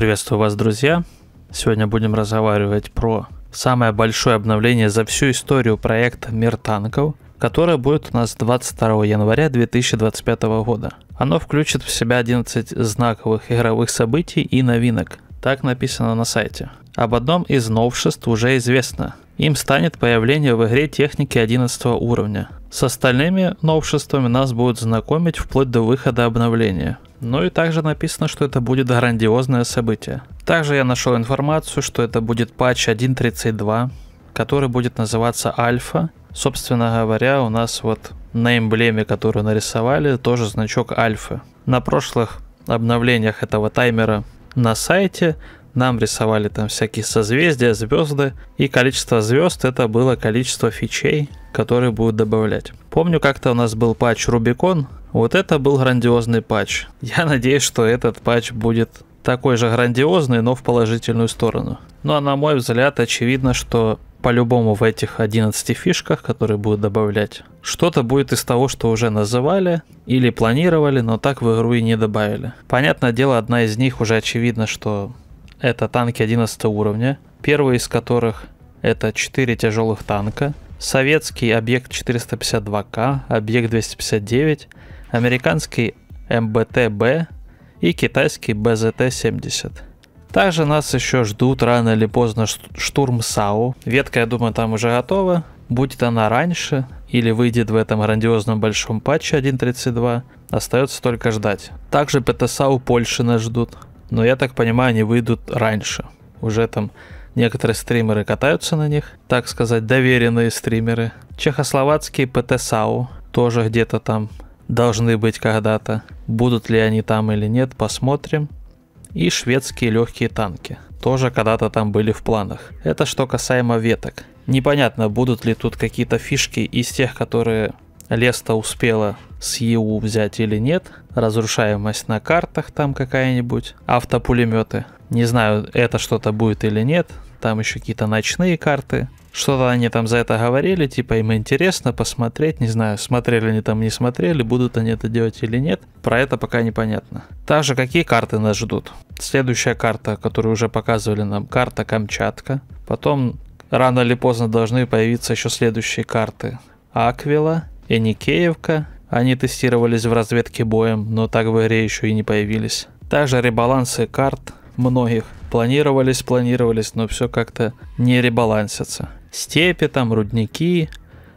Приветствую вас, друзья. Сегодня будем разговаривать про самое большое обновление за всю историю проекта «Мир танков», которое будет у нас 22 января 2025 года. Оно включит в себя 11 знаковых игровых событий и новинок. Так написано на сайте. Об одном из новшеств уже известно. Им станет появление в игре техники 11 уровня. С остальными новшествами нас будут знакомить вплоть до выхода обновления – ну и также написано, что это будет грандиозное событие. Также я нашел информацию, что это будет патч 1.32, который будет называться Альфа. Собственно говоря, у нас вот на эмблеме, которую нарисовали, тоже значок Альфа. На прошлых обновлениях этого таймера на сайте нам рисовали там всякие созвездия, звезды, и количество звезд это было количество фичей, которые будут добавлять. Помню, как-то у нас был патч Рубикон, вот это был грандиозный патч. Я надеюсь, что этот патч будет такой же грандиозный, но в положительную сторону. Ну а на мой взгляд, очевидно, что по-любому в этих 11 фишках, которые будут добавлять, что-то будет из того, что уже называли или планировали, но так в игру и не добавили. Понятное дело, одна из них уже очевидно, что это танки 11 уровня, первый из которых это 4 тяжелых танка, советский объект 452К, объект 259, американский МБТ-Б и китайский БЗТ-70. Также нас еще ждут рано или поздно штурм САУ. Ветка, я думаю, там уже готова. Будет она раньше или выйдет в этом грандиозном большом патче 1.32, остается только ждать. Также ПТСАУ Польши нас ждут. Но я так понимаю, они выйдут раньше. Уже там некоторые стримеры катаются на них, так сказать, доверенные стримеры. Чехословацкие ПТСАУ тоже где-то там должны быть когда-то. Будут ли они там или нет, посмотрим. И шведские легкие танки. Тоже когда-то там были в планах. Это что касаемо веток. Непонятно, будут ли тут какие-то фишки из тех, которые Леста успела с ЕУ взять или нет. Разрушаемость на картах там какая-нибудь. Автопулеметы. Не знаю, это что-то будет или нет там еще какие-то ночные карты. Что-то они там за это говорили, типа им интересно посмотреть, не знаю, смотрели они там, не смотрели, будут они это делать или нет. Про это пока непонятно. Также какие карты нас ждут? Следующая карта, которую уже показывали нам, карта Камчатка. Потом рано или поздно должны появиться еще следующие карты. Аквила, Эникеевка. Они тестировались в разведке боем, но так в игре еще и не появились. Также ребалансы карт, многих планировались, планировались, но все как-то не ребалансится. Степи там, рудники,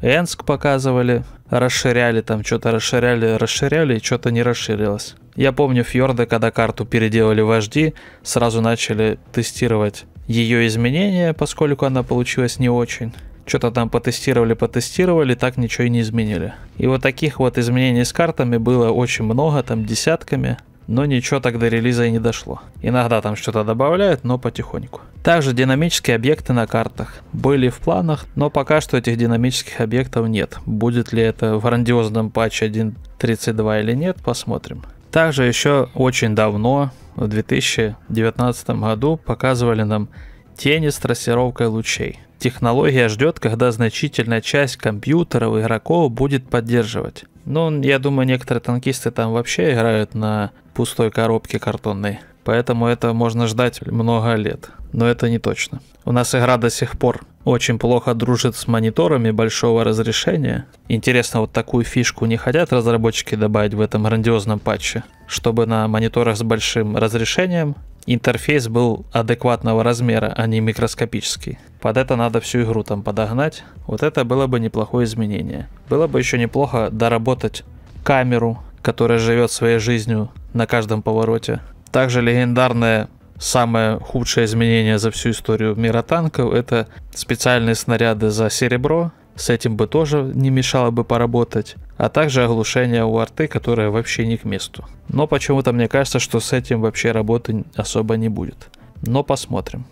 Энск показывали, расширяли там, что-то расширяли, расширяли, и что-то не расширилось. Я помню фьорды, когда карту переделали HD, сразу начали тестировать ее изменения, поскольку она получилась не очень. Что-то там потестировали, потестировали, так ничего и не изменили. И вот таких вот изменений с картами было очень много, там десятками но ничего так до релиза и не дошло. Иногда там что-то добавляют, но потихоньку. Также динамические объекты на картах были в планах, но пока что этих динамических объектов нет. Будет ли это в грандиозном патче 1.32 или нет, посмотрим. Также еще очень давно, в 2019 году, показывали нам тени с трассировкой лучей технология ждет, когда значительная часть компьютеров игроков будет поддерживать. Ну, я думаю, некоторые танкисты там вообще играют на пустой коробке картонной. Поэтому это можно ждать много лет. Но это не точно. У нас игра до сих пор очень плохо дружит с мониторами большого разрешения. Интересно, вот такую фишку не хотят разработчики добавить в этом грандиозном патче, чтобы на мониторах с большим разрешением интерфейс был адекватного размера, а не микроскопический. Под это надо всю игру там подогнать. Вот это было бы неплохое изменение. Было бы еще неплохо доработать камеру, которая живет своей жизнью на каждом повороте. Также легендарное самое худшее изменение за всю историю мира танков это специальные снаряды за серебро, с этим бы тоже не мешало бы поработать. А также оглушение у арты, которое вообще не к месту. Но почему-то мне кажется, что с этим вообще работы особо не будет. Но посмотрим.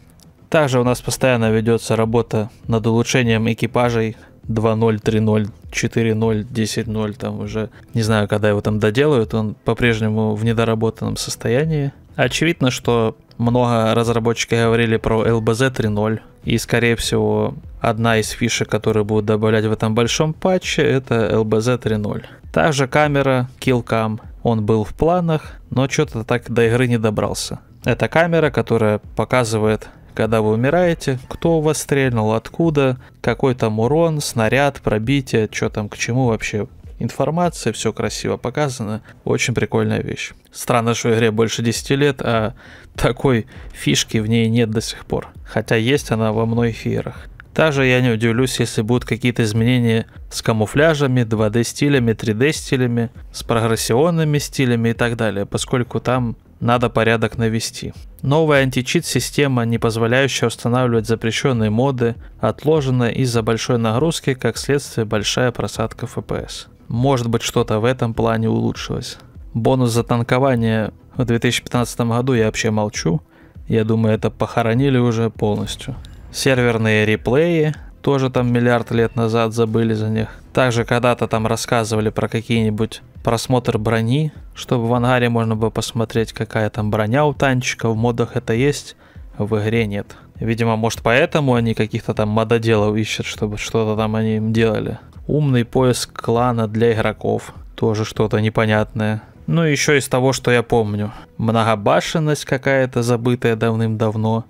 Также у нас постоянно ведется работа над улучшением экипажей 2.0, 3.0, 4.0, 10.0, там уже не знаю, когда его там доделают, он по-прежнему в недоработанном состоянии. Очевидно, что много разработчики говорили про LBZ 3.0. И, скорее всего, одна из фишек, которые будут добавлять в этом большом патче, это LBZ 3.0. Также камера Killcam. Он был в планах, но что-то так до игры не добрался. Это камера, которая показывает когда вы умираете, кто вас стрельнул, откуда, какой там урон, снаряд, пробитие, что там к чему вообще информация, все красиво показано. Очень прикольная вещь. Странно, что игре больше 10 лет, а такой фишки в ней нет до сих пор. Хотя есть она во многих играх. Также я не удивлюсь, если будут какие-то изменения с камуфляжами, 2D стилями, 3D стилями, с прогрессионными стилями и так далее, поскольку там надо порядок навести. Новая античит-система, не позволяющая устанавливать запрещенные моды, отложена из-за большой нагрузки, как следствие большая просадка FPS. Может быть, что-то в этом плане улучшилось. Бонус за танкование в 2015 году я вообще молчу. Я думаю, это похоронили уже полностью. Серверные реплеи, тоже там миллиард лет назад забыли за них. Также когда-то там рассказывали про какие-нибудь просмотр брони, чтобы в ангаре можно было посмотреть, какая там броня у танчика, в модах это есть, в игре нет. Видимо, может поэтому они каких-то там мододелов ищут, чтобы что-то там они им делали. Умный поиск клана для игроков. Тоже что-то непонятное. Ну и еще из того, что я помню. Многобашенность какая-то, забытая давным-давно.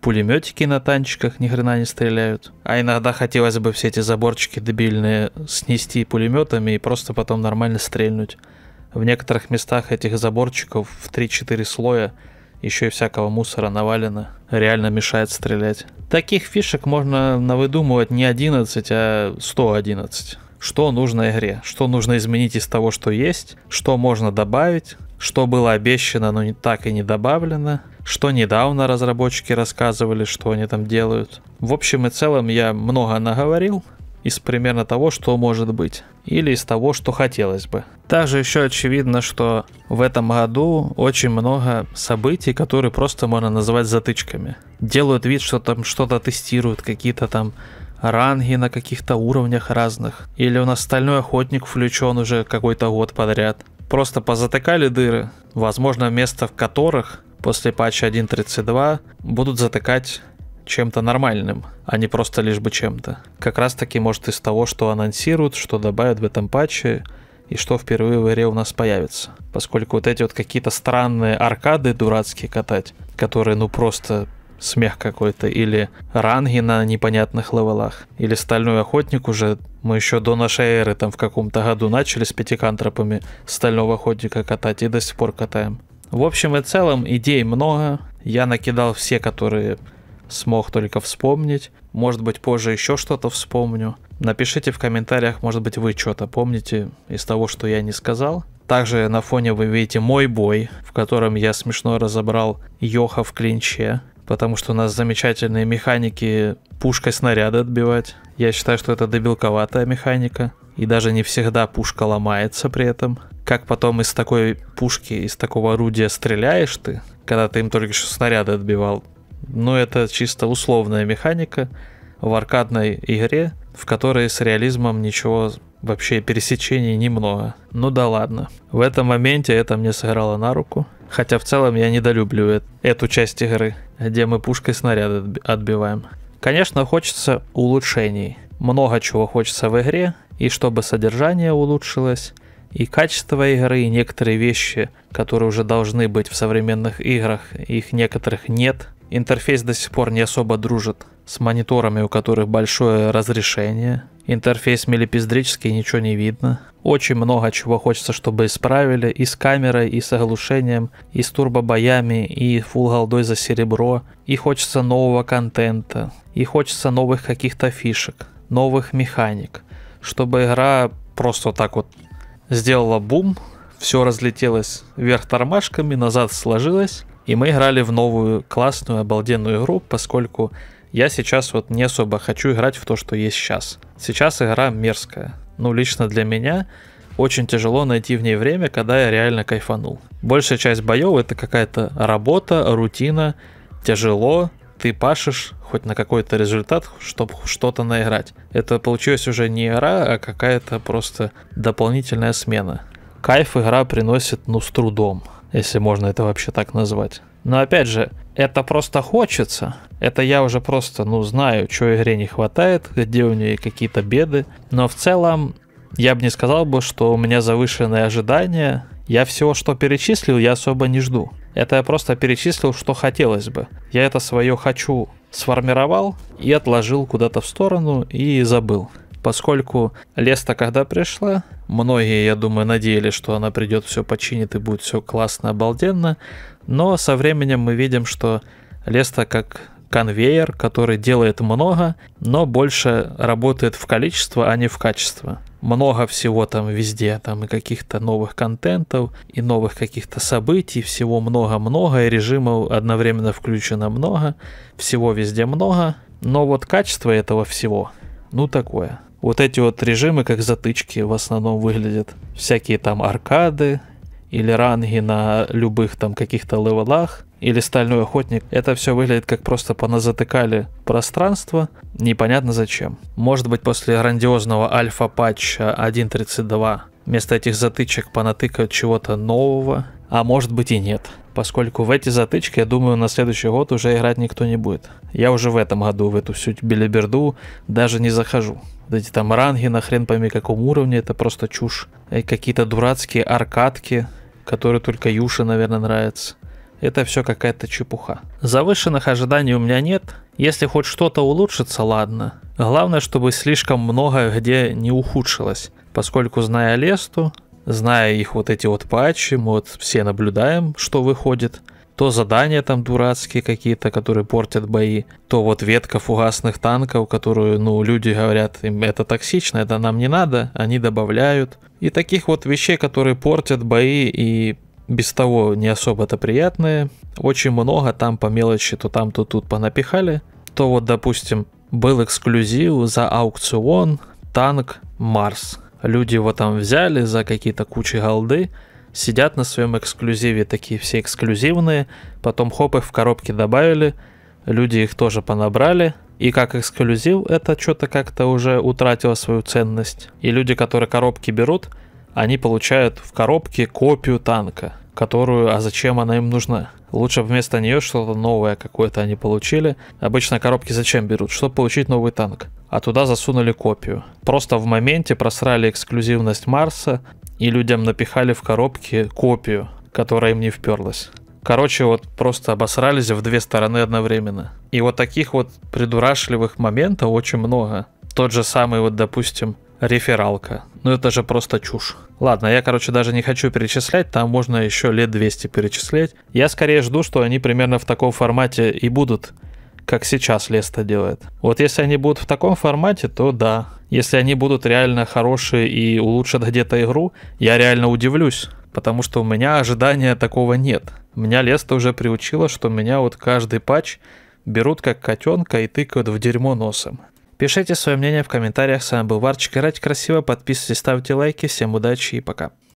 Пулеметики на танчиках ни хрена не стреляют. А иногда хотелось бы все эти заборчики дебильные снести пулеметами и просто потом нормально стрельнуть. В некоторых местах этих заборчиков в 3-4 слоя еще и всякого мусора навалено, реально мешает стрелять. Таких фишек можно навыдумывать не 11, а 111. Что нужно игре, что нужно изменить из того, что есть, что можно добавить, что было обещано, но не так и не добавлено, что недавно разработчики рассказывали, что они там делают. В общем и целом я много наговорил, из примерно того, что может быть, или из того, что хотелось бы. Также еще очевидно, что в этом году очень много событий, которые просто можно назвать затычками. Делают вид, что там что-то тестируют, какие-то там ранги на каких-то уровнях разных. Или у нас стальной охотник включен уже какой-то год подряд. Просто позатыкали дыры, возможно, место в которых после патча 1.32 будут затыкать чем-то нормальным, а не просто лишь бы чем-то. Как раз таки может из того, что анонсируют, что добавят в этом патче, и что впервые в игре у нас появится. Поскольку вот эти вот какие-то странные аркады дурацкие катать, которые ну просто смех какой-то, или ранги на непонятных левелах, или стальной охотник уже, мы еще до нашей эры там в каком-то году начали с пятикантропами стального охотника катать и до сих пор катаем. В общем и целом идей много, я накидал все, которые смог только вспомнить. Может быть, позже еще что-то вспомню. Напишите в комментариях, может быть, вы что-то помните из того, что я не сказал. Также на фоне вы видите мой бой, в котором я смешно разобрал Йоха в клинче, потому что у нас замечательные механики пушкой снаряды отбивать. Я считаю, что это дебилковатая механика, и даже не всегда пушка ломается при этом. Как потом из такой пушки, из такого орудия стреляешь ты, когда ты им только что снаряды отбивал, но ну, это чисто условная механика в аркадной игре, в которой с реализмом ничего вообще пересечений немного. Ну да ладно. В этом моменте это мне сыграло на руку. Хотя в целом я недолюблю эту часть игры, где мы пушкой снаряды отбиваем. Конечно, хочется улучшений. Много чего хочется в игре, и чтобы содержание улучшилось, и качество игры, и некоторые вещи, которые уже должны быть в современных играх, их некоторых нет – Интерфейс до сих пор не особо дружит с мониторами, у которых большое разрешение. Интерфейс мелепиздрический, ничего не видно. Очень много чего хочется, чтобы исправили. И с камерой, и с оглушением, и с турбобоями, и фул голдой за серебро. И хочется нового контента. И хочется новых каких-то фишек, новых механик. Чтобы игра просто вот так вот сделала бум, все разлетелось вверх тормашками, назад сложилось. И мы играли в новую классную, обалденную игру, поскольку я сейчас вот не особо хочу играть в то, что есть сейчас. Сейчас игра мерзкая. Ну, лично для меня очень тяжело найти в ней время, когда я реально кайфанул. Большая часть боев это какая-то работа, рутина, тяжело, ты пашешь хоть на какой-то результат, чтобы что-то наиграть. Это получилось уже не игра, а какая-то просто дополнительная смена. Кайф игра приносит, ну, с трудом если можно это вообще так назвать. Но опять же, это просто хочется. Это я уже просто, ну, знаю, чего игре не хватает, где у нее какие-то беды. Но в целом, я бы не сказал бы, что у меня завышенные ожидания. Я всего, что перечислил, я особо не жду. Это я просто перечислил, что хотелось бы. Я это свое «хочу» сформировал и отложил куда-то в сторону и забыл. Поскольку леста когда пришла, Многие, я думаю, надеялись, что она придет, все починит и будет все классно, обалденно. Но со временем мы видим, что Леста как конвейер, который делает много, но больше работает в количество, а не в качество. Много всего там везде, там и каких-то новых контентов, и новых каких-то событий, всего много-много, и режимов одновременно включено много, всего везде много, но вот качество этого всего, ну такое – вот эти вот режимы как затычки в основном выглядят. Всякие там аркады или ранги на любых там каких-то левелах или стальной охотник. Это все выглядит как просто поназатыкали пространство, непонятно зачем. Может быть после грандиозного альфа-патча 1.32 вместо этих затычек понатыкают чего-то нового, а может быть и нет поскольку в эти затычки, я думаю, на следующий год уже играть никто не будет. Я уже в этом году в эту всю билиберду даже не захожу. Вот эти там ранги на хрен пойми каком уровне, это просто чушь. И э, какие-то дурацкие аркадки, которые только Юше, наверное, нравятся. Это все какая-то чепуха. Завышенных ожиданий у меня нет. Если хоть что-то улучшится, ладно. Главное, чтобы слишком много где не ухудшилось. Поскольку, зная Лесту, зная их вот эти вот патчи, мы вот все наблюдаем, что выходит. То задания там дурацкие какие-то, которые портят бои, то вот ветка фугасных танков, которую, ну, люди говорят, им это токсично, это нам не надо, они добавляют. И таких вот вещей, которые портят бои и без того не особо-то приятные. Очень много там по мелочи, то там, то тут понапихали. То вот, допустим, был эксклюзив за аукцион танк Марс. Люди его там взяли за какие-то кучи голды, сидят на своем эксклюзиве, такие все эксклюзивные, потом хоп, их в коробке добавили, люди их тоже понабрали, и как эксклюзив это что-то как-то уже утратило свою ценность. И люди, которые коробки берут, они получают в коробке копию танка которую, а зачем она им нужна? Лучше вместо нее что-то новое какое-то они получили. Обычно коробки зачем берут? Чтобы получить новый танк. А туда засунули копию. Просто в моменте просрали эксклюзивность Марса и людям напихали в коробки копию, которая им не вперлась. Короче, вот просто обосрались в две стороны одновременно. И вот таких вот придурашливых моментов очень много. Тот же самый вот, допустим, Рефералка. Ну это же просто чушь. Ладно, я, короче, даже не хочу перечислять, там можно еще лет 200 перечислять. Я скорее жду, что они примерно в таком формате и будут, как сейчас Леста делает. Вот если они будут в таком формате, то да. Если они будут реально хорошие и улучшат где-то игру, я реально удивлюсь, потому что у меня ожидания такого нет. Меня Леста уже приучила, что меня вот каждый патч берут как котенка и тыкают в дерьмо носом. Пишите свое мнение в комментариях. С вами был Варчик. Играйте красиво, подписывайтесь, ставьте лайки. Всем удачи и пока.